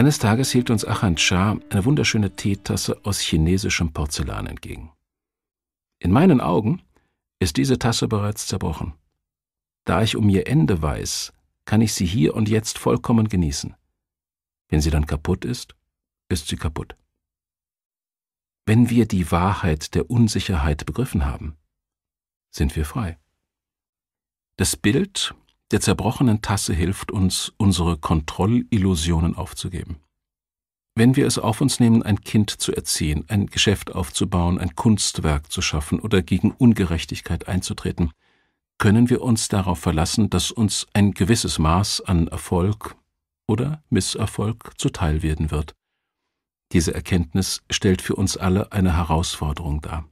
Eines Tages hielt uns Achan Cha eine wunderschöne Teetasse aus chinesischem Porzellan entgegen. In meinen Augen ist diese Tasse bereits zerbrochen. Da ich um ihr Ende weiß, kann ich sie hier und jetzt vollkommen genießen. Wenn sie dann kaputt ist, ist sie kaputt. Wenn wir die Wahrheit der Unsicherheit begriffen haben, sind wir frei. Das Bild der zerbrochenen Tasse hilft uns, unsere Kontrollillusionen aufzugeben. Wenn wir es auf uns nehmen, ein Kind zu erziehen, ein Geschäft aufzubauen, ein Kunstwerk zu schaffen oder gegen Ungerechtigkeit einzutreten, können wir uns darauf verlassen, dass uns ein gewisses Maß an Erfolg oder Misserfolg zuteil werden wird. Diese Erkenntnis stellt für uns alle eine Herausforderung dar.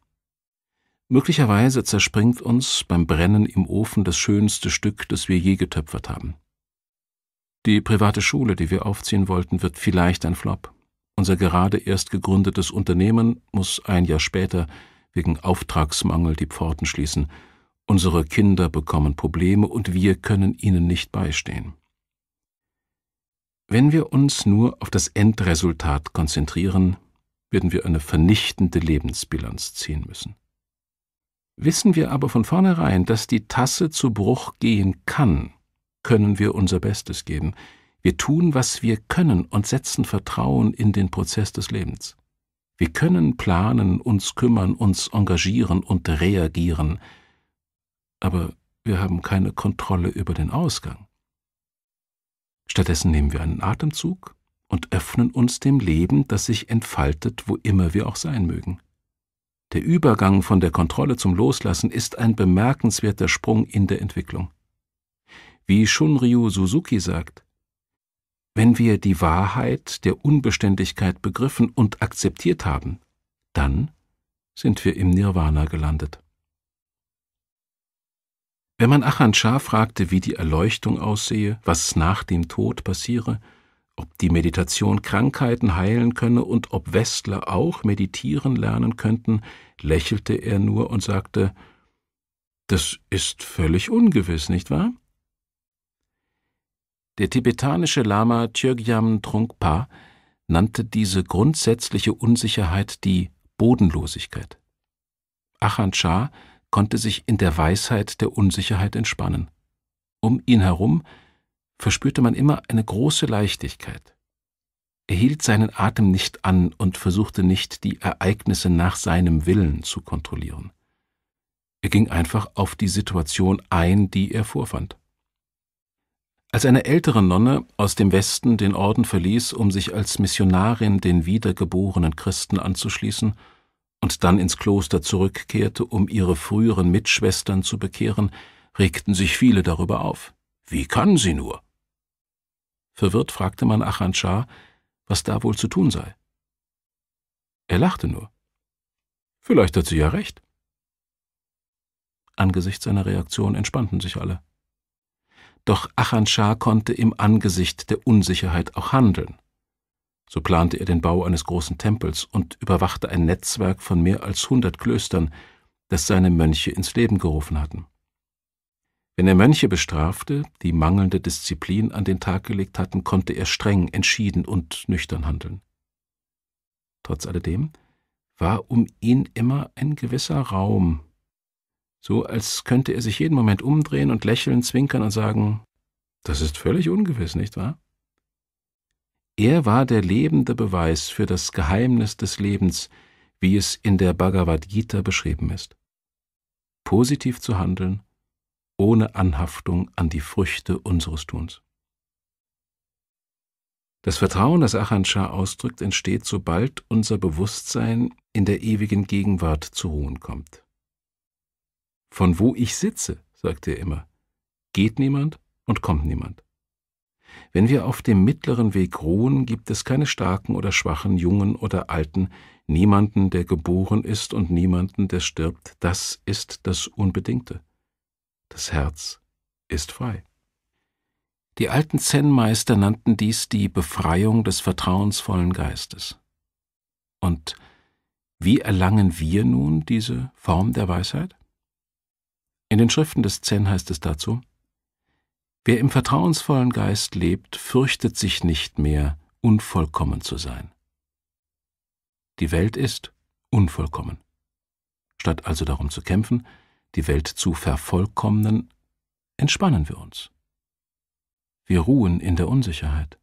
Möglicherweise zerspringt uns beim Brennen im Ofen das schönste Stück, das wir je getöpfert haben. Die private Schule, die wir aufziehen wollten, wird vielleicht ein Flop. Unser gerade erst gegründetes Unternehmen muss ein Jahr später wegen Auftragsmangel die Pforten schließen. Unsere Kinder bekommen Probleme und wir können ihnen nicht beistehen. Wenn wir uns nur auf das Endresultat konzentrieren, werden wir eine vernichtende Lebensbilanz ziehen müssen. Wissen wir aber von vornherein, dass die Tasse zu Bruch gehen kann, können wir unser Bestes geben. Wir tun, was wir können und setzen Vertrauen in den Prozess des Lebens. Wir können planen, uns kümmern, uns engagieren und reagieren, aber wir haben keine Kontrolle über den Ausgang. Stattdessen nehmen wir einen Atemzug und öffnen uns dem Leben, das sich entfaltet, wo immer wir auch sein mögen. Der Übergang von der Kontrolle zum Loslassen ist ein bemerkenswerter Sprung in der Entwicklung. Wie Shunryu Suzuki sagt, wenn wir die Wahrheit der Unbeständigkeit begriffen und akzeptiert haben, dann sind wir im Nirvana gelandet. Wenn man Achan Shah fragte, wie die Erleuchtung aussehe, was nach dem Tod passiere, ob die Meditation Krankheiten heilen könne und ob Westler auch meditieren lernen könnten, lächelte er nur und sagte Das ist völlig ungewiss, nicht wahr? Der tibetanische Lama Tjögyam Trungpa nannte diese grundsätzliche Unsicherheit die Bodenlosigkeit. Achan Shah konnte sich in der Weisheit der Unsicherheit entspannen. Um ihn herum verspürte man immer eine große Leichtigkeit. Er hielt seinen Atem nicht an und versuchte nicht, die Ereignisse nach seinem Willen zu kontrollieren. Er ging einfach auf die Situation ein, die er vorfand. Als eine ältere Nonne aus dem Westen den Orden verließ, um sich als Missionarin den wiedergeborenen Christen anzuschließen und dann ins Kloster zurückkehrte, um ihre früheren Mitschwestern zu bekehren, regten sich viele darüber auf. Wie kann sie nur? Verwirrt fragte man Achan Schah, was da wohl zu tun sei. Er lachte nur. Vielleicht hat sie ja recht. Angesichts seiner Reaktion entspannten sich alle. Doch Achan Schah konnte im Angesicht der Unsicherheit auch handeln. So plante er den Bau eines großen Tempels und überwachte ein Netzwerk von mehr als hundert Klöstern, das seine Mönche ins Leben gerufen hatten. Wenn er Mönche bestrafte, die mangelnde Disziplin an den Tag gelegt hatten, konnte er streng, entschieden und nüchtern handeln. Trotz alledem war um ihn immer ein gewisser Raum, so als könnte er sich jeden Moment umdrehen und lächeln, zwinkern und sagen, das ist völlig ungewiss, nicht wahr? Er war der lebende Beweis für das Geheimnis des Lebens, wie es in der Bhagavad Gita beschrieben ist. Positiv zu handeln ohne Anhaftung an die Früchte unseres Tuns. Das Vertrauen, das Achanshah ausdrückt, entsteht, sobald unser Bewusstsein in der ewigen Gegenwart zu ruhen kommt. Von wo ich sitze, sagt er immer, geht niemand und kommt niemand. Wenn wir auf dem mittleren Weg ruhen, gibt es keine starken oder schwachen, jungen oder alten, niemanden, der geboren ist und niemanden, der stirbt, das ist das Unbedingte. Das Herz ist frei. Die alten Zen-Meister nannten dies die Befreiung des vertrauensvollen Geistes. Und wie erlangen wir nun diese Form der Weisheit? In den Schriften des Zen heißt es dazu, Wer im vertrauensvollen Geist lebt, fürchtet sich nicht mehr, unvollkommen zu sein. Die Welt ist unvollkommen. Statt also darum zu kämpfen, die Welt zu vervollkommnen, entspannen wir uns. Wir ruhen in der Unsicherheit.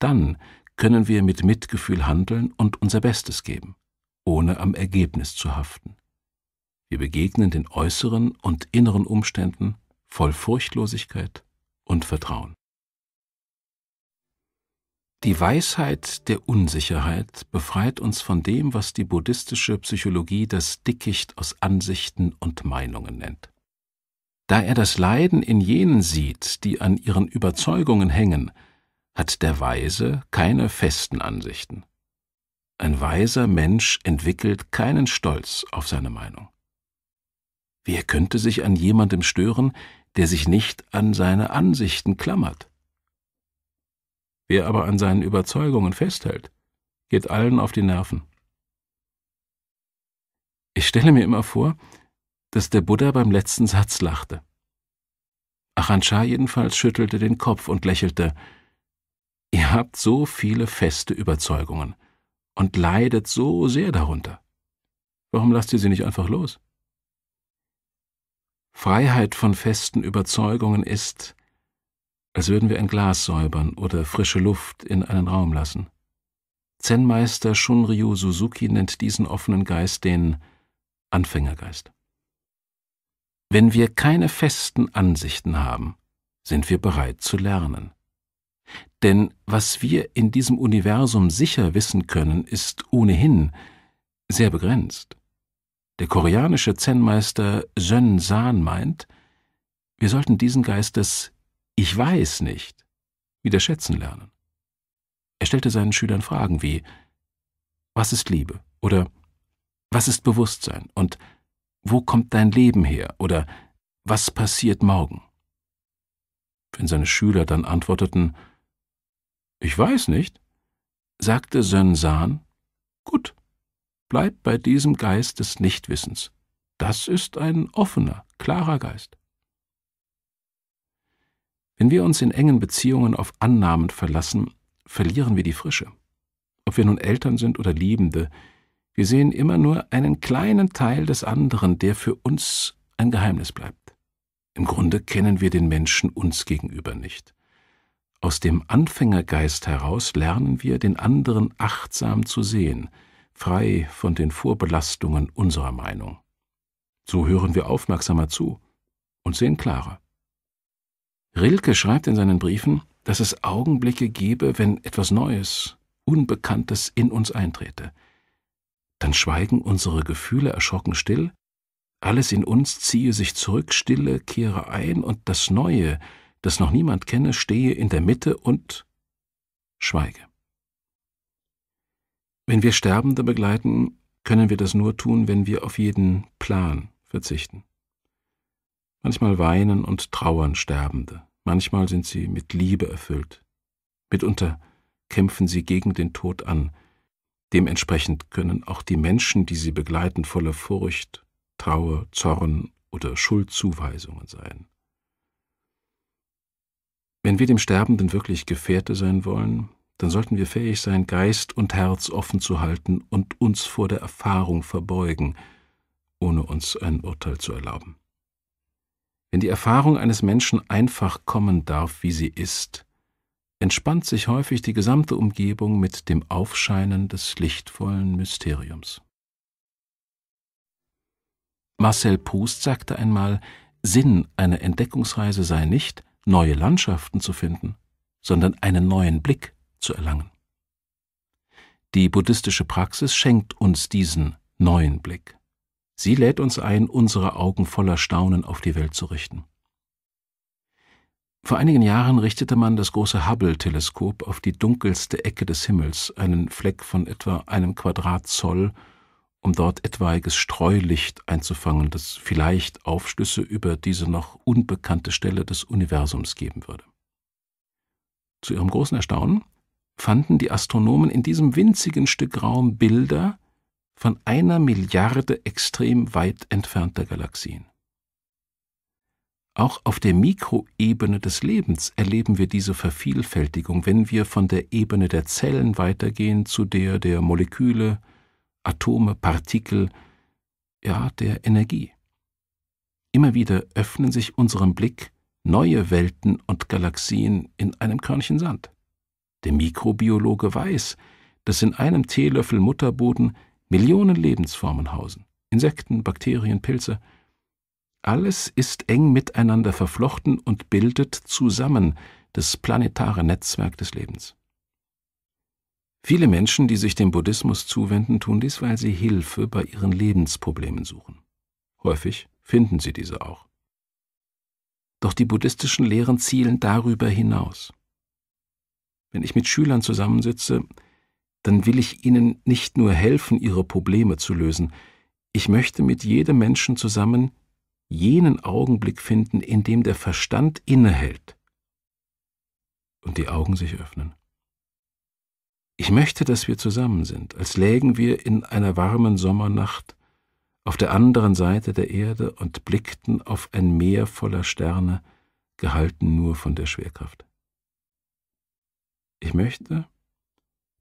Dann können wir mit Mitgefühl handeln und unser Bestes geben, ohne am Ergebnis zu haften. Wir begegnen den äußeren und inneren Umständen voll Furchtlosigkeit und Vertrauen. Die Weisheit der Unsicherheit befreit uns von dem, was die buddhistische Psychologie das Dickicht aus Ansichten und Meinungen nennt. Da er das Leiden in jenen sieht, die an ihren Überzeugungen hängen, hat der Weise keine festen Ansichten. Ein weiser Mensch entwickelt keinen Stolz auf seine Meinung. Wer könnte sich an jemandem stören, der sich nicht an seine Ansichten klammert? Wer aber an seinen Überzeugungen festhält, geht allen auf die Nerven. Ich stelle mir immer vor, dass der Buddha beim letzten Satz lachte. Achanchar jedenfalls schüttelte den Kopf und lächelte. Ihr habt so viele feste Überzeugungen und leidet so sehr darunter. Warum lasst ihr sie nicht einfach los? Freiheit von festen Überzeugungen ist, als würden wir ein Glas säubern oder frische Luft in einen Raum lassen. Zen-Meister Shunryu Suzuki nennt diesen offenen Geist den Anfängergeist. Wenn wir keine festen Ansichten haben, sind wir bereit zu lernen. Denn was wir in diesem Universum sicher wissen können, ist ohnehin sehr begrenzt. Der koreanische Zen-Meister Sön San meint, wir sollten diesen Geist des ich weiß nicht, wieder schätzen lernen. Er stellte seinen Schülern Fragen wie Was ist Liebe? oder Was ist Bewusstsein? und Wo kommt dein Leben her? oder Was passiert morgen? Wenn seine Schüler dann antworteten Ich weiß nicht, sagte Sönsan Gut, bleib bei diesem Geist des Nichtwissens. Das ist ein offener, klarer Geist. Wenn wir uns in engen Beziehungen auf Annahmen verlassen, verlieren wir die Frische. Ob wir nun Eltern sind oder Liebende, wir sehen immer nur einen kleinen Teil des anderen, der für uns ein Geheimnis bleibt. Im Grunde kennen wir den Menschen uns gegenüber nicht. Aus dem Anfängergeist heraus lernen wir, den anderen achtsam zu sehen, frei von den Vorbelastungen unserer Meinung. So hören wir aufmerksamer zu und sehen klarer. Rilke schreibt in seinen Briefen, dass es Augenblicke gebe, wenn etwas Neues, Unbekanntes in uns eintrete. Dann schweigen unsere Gefühle erschrocken still, alles in uns ziehe sich zurück, Stille kehre ein und das Neue, das noch niemand kenne, stehe in der Mitte und schweige. Wenn wir Sterbende begleiten, können wir das nur tun, wenn wir auf jeden Plan verzichten. Manchmal weinen und trauern Sterbende. Manchmal sind sie mit Liebe erfüllt. Mitunter kämpfen sie gegen den Tod an. Dementsprechend können auch die Menschen, die sie begleiten, voller Furcht, Trauer, Zorn oder Schuldzuweisungen sein. Wenn wir dem Sterbenden wirklich Gefährte sein wollen, dann sollten wir fähig sein, Geist und Herz offen zu halten und uns vor der Erfahrung verbeugen, ohne uns ein Urteil zu erlauben. Wenn die Erfahrung eines Menschen einfach kommen darf, wie sie ist, entspannt sich häufig die gesamte Umgebung mit dem Aufscheinen des lichtvollen Mysteriums. Marcel Proust sagte einmal, Sinn einer Entdeckungsreise sei nicht, neue Landschaften zu finden, sondern einen neuen Blick zu erlangen. Die buddhistische Praxis schenkt uns diesen neuen Blick. Sie lädt uns ein, unsere Augen voller Staunen auf die Welt zu richten. Vor einigen Jahren richtete man das große Hubble-Teleskop auf die dunkelste Ecke des Himmels, einen Fleck von etwa einem Quadratzoll, um dort etwaiges Streulicht einzufangen, das vielleicht Aufschlüsse über diese noch unbekannte Stelle des Universums geben würde. Zu ihrem großen Erstaunen fanden die Astronomen in diesem winzigen Stück Raum Bilder, von einer Milliarde extrem weit entfernter Galaxien. Auch auf der Mikroebene des Lebens erleben wir diese Vervielfältigung, wenn wir von der Ebene der Zellen weitergehen zu der der Moleküle, Atome, Partikel, ja der Energie. Immer wieder öffnen sich unserem Blick neue Welten und Galaxien in einem Körnchen Sand. Der Mikrobiologe weiß, dass in einem Teelöffel Mutterboden Millionen Lebensformen hausen. Insekten, Bakterien, Pilze. Alles ist eng miteinander verflochten und bildet zusammen das planetare Netzwerk des Lebens. Viele Menschen, die sich dem Buddhismus zuwenden, tun dies, weil sie Hilfe bei ihren Lebensproblemen suchen. Häufig finden sie diese auch. Doch die buddhistischen Lehren zielen darüber hinaus. Wenn ich mit Schülern zusammensitze, dann will ich Ihnen nicht nur helfen, Ihre Probleme zu lösen, ich möchte mit jedem Menschen zusammen jenen Augenblick finden, in dem der Verstand innehält und die Augen sich öffnen. Ich möchte, dass wir zusammen sind, als lägen wir in einer warmen Sommernacht auf der anderen Seite der Erde und blickten auf ein Meer voller Sterne, gehalten nur von der Schwerkraft. Ich möchte,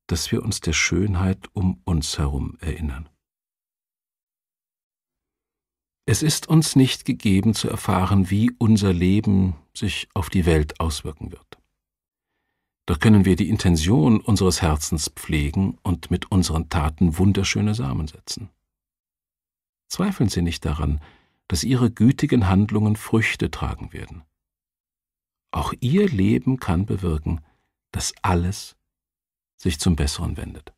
dass wir uns der Schönheit um uns herum erinnern. Es ist uns nicht gegeben zu erfahren, wie unser Leben sich auf die Welt auswirken wird. Doch können wir die Intention unseres Herzens pflegen und mit unseren Taten wunderschöne Samen setzen. Zweifeln Sie nicht daran, dass Ihre gütigen Handlungen Früchte tragen werden. Auch Ihr Leben kann bewirken, dass alles sich zum Besseren wendet.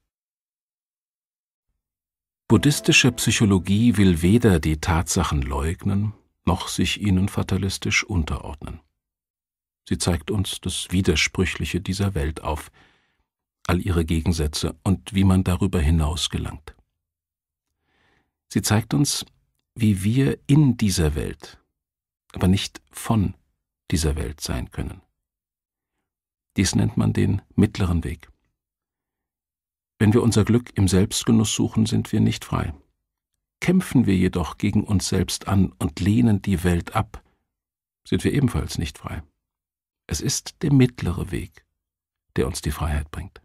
Buddhistische Psychologie will weder die Tatsachen leugnen, noch sich ihnen fatalistisch unterordnen. Sie zeigt uns das Widersprüchliche dieser Welt auf, all ihre Gegensätze und wie man darüber hinaus gelangt. Sie zeigt uns, wie wir in dieser Welt, aber nicht von dieser Welt sein können. Dies nennt man den mittleren Weg. Wenn wir unser Glück im Selbstgenuss suchen, sind wir nicht frei. Kämpfen wir jedoch gegen uns selbst an und lehnen die Welt ab, sind wir ebenfalls nicht frei. Es ist der mittlere Weg, der uns die Freiheit bringt.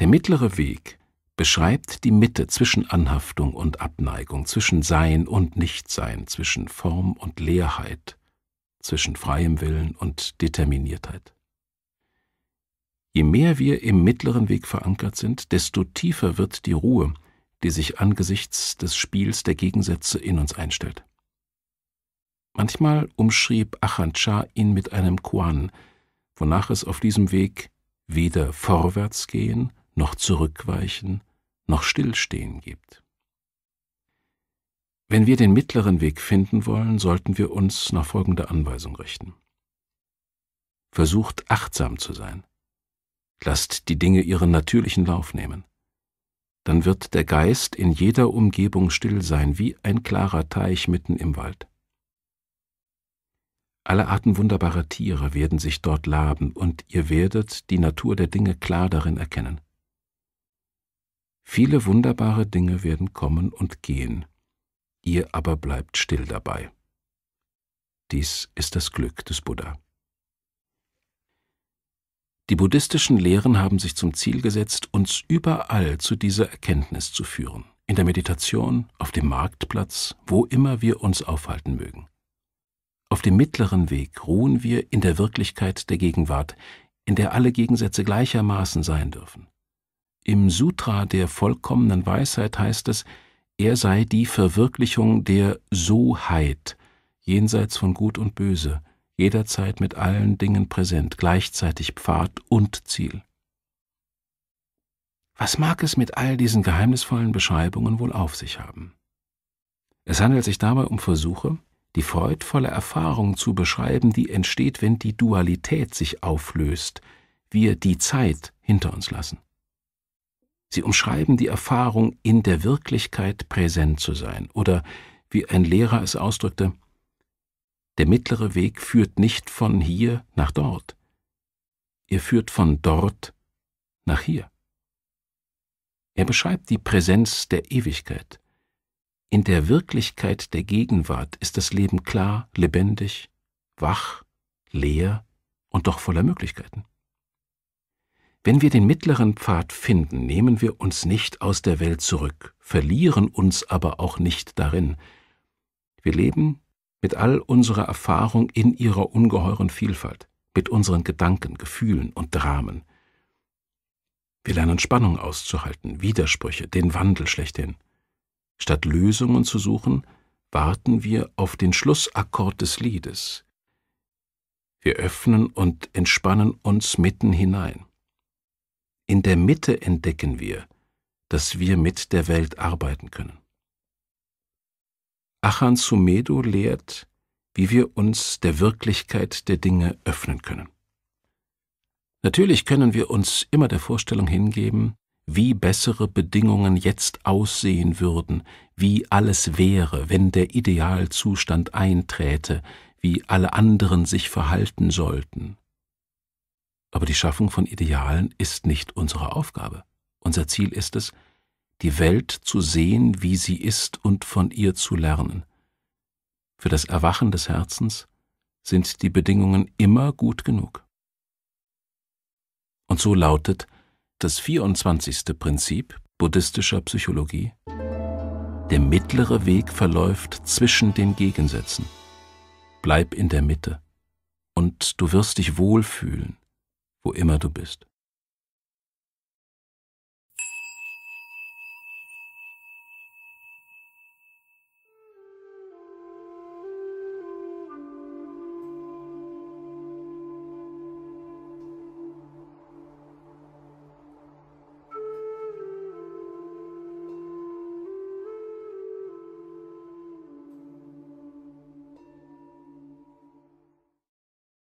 Der mittlere Weg beschreibt die Mitte zwischen Anhaftung und Abneigung, zwischen Sein und Nichtsein, zwischen Form und Leerheit, zwischen freiem Willen und Determiniertheit. Je mehr wir im mittleren Weg verankert sind, desto tiefer wird die Ruhe, die sich angesichts des Spiels der Gegensätze in uns einstellt. Manchmal umschrieb Achan ihn mit einem Quan, wonach es auf diesem Weg weder Vorwärtsgehen noch Zurückweichen noch Stillstehen gibt. Wenn wir den mittleren Weg finden wollen, sollten wir uns nach folgender Anweisung richten. Versucht achtsam zu sein lasst die Dinge ihren natürlichen Lauf nehmen. Dann wird der Geist in jeder Umgebung still sein, wie ein klarer Teich mitten im Wald. Alle Arten wunderbarer Tiere werden sich dort laben, und ihr werdet die Natur der Dinge klar darin erkennen. Viele wunderbare Dinge werden kommen und gehen, ihr aber bleibt still dabei. Dies ist das Glück des Buddha. Die buddhistischen Lehren haben sich zum Ziel gesetzt, uns überall zu dieser Erkenntnis zu führen, in der Meditation, auf dem Marktplatz, wo immer wir uns aufhalten mögen. Auf dem mittleren Weg ruhen wir in der Wirklichkeit der Gegenwart, in der alle Gegensätze gleichermaßen sein dürfen. Im Sutra der vollkommenen Weisheit heißt es, er sei die Verwirklichung der Soheit, jenseits von Gut und Böse, jederzeit mit allen Dingen präsent, gleichzeitig Pfad und Ziel. Was mag es mit all diesen geheimnisvollen Beschreibungen wohl auf sich haben? Es handelt sich dabei um Versuche, die freudvolle Erfahrung zu beschreiben, die entsteht, wenn die Dualität sich auflöst, wir die Zeit hinter uns lassen. Sie umschreiben die Erfahrung, in der Wirklichkeit präsent zu sein, oder wie ein Lehrer es ausdrückte, der mittlere Weg führt nicht von hier nach dort. Er führt von dort nach hier. Er beschreibt die Präsenz der Ewigkeit. In der Wirklichkeit der Gegenwart ist das Leben klar, lebendig, wach, leer und doch voller Möglichkeiten. Wenn wir den mittleren Pfad finden, nehmen wir uns nicht aus der Welt zurück, verlieren uns aber auch nicht darin. Wir leben mit all unserer Erfahrung in ihrer ungeheuren Vielfalt, mit unseren Gedanken, Gefühlen und Dramen. Wir lernen Spannung auszuhalten, Widersprüche, den Wandel schlechthin. Statt Lösungen zu suchen, warten wir auf den Schlussakkord des Liedes. Wir öffnen und entspannen uns mitten hinein. In der Mitte entdecken wir, dass wir mit der Welt arbeiten können. Achan Sumedo lehrt, wie wir uns der Wirklichkeit der Dinge öffnen können. Natürlich können wir uns immer der Vorstellung hingeben, wie bessere Bedingungen jetzt aussehen würden, wie alles wäre, wenn der Idealzustand einträte, wie alle anderen sich verhalten sollten. Aber die Schaffung von Idealen ist nicht unsere Aufgabe. Unser Ziel ist es, die Welt zu sehen, wie sie ist und von ihr zu lernen. Für das Erwachen des Herzens sind die Bedingungen immer gut genug. Und so lautet das 24. Prinzip buddhistischer Psychologie. Der mittlere Weg verläuft zwischen den Gegensätzen. Bleib in der Mitte und du wirst dich wohlfühlen, wo immer du bist.